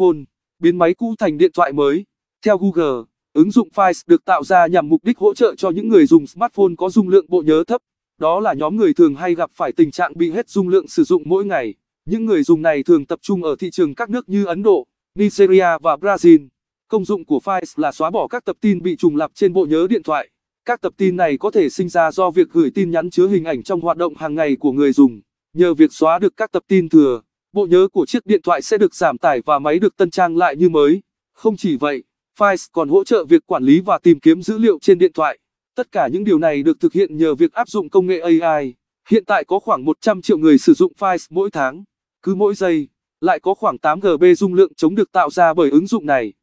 smartphone, biến máy cũ thành điện thoại mới. Theo Google, ứng dụng Files được tạo ra nhằm mục đích hỗ trợ cho những người dùng smartphone có dung lượng bộ nhớ thấp. Đó là nhóm người thường hay gặp phải tình trạng bị hết dung lượng sử dụng mỗi ngày. Những người dùng này thường tập trung ở thị trường các nước như Ấn Độ, Nigeria và Brazil. Công dụng của Files là xóa bỏ các tập tin bị trùng lặp trên bộ nhớ điện thoại. Các tập tin này có thể sinh ra do việc gửi tin nhắn chứa hình ảnh trong hoạt động hàng ngày của người dùng. Nhờ việc xóa được các tập tin thừa bộ nhớ của chiếc điện thoại sẽ được giảm tải và máy được tân trang lại như mới. Không chỉ vậy, Files còn hỗ trợ việc quản lý và tìm kiếm dữ liệu trên điện thoại. Tất cả những điều này được thực hiện nhờ việc áp dụng công nghệ AI. Hiện tại có khoảng 100 triệu người sử dụng Files mỗi tháng. Cứ mỗi giây, lại có khoảng 8 GB dung lượng chống được tạo ra bởi ứng dụng này.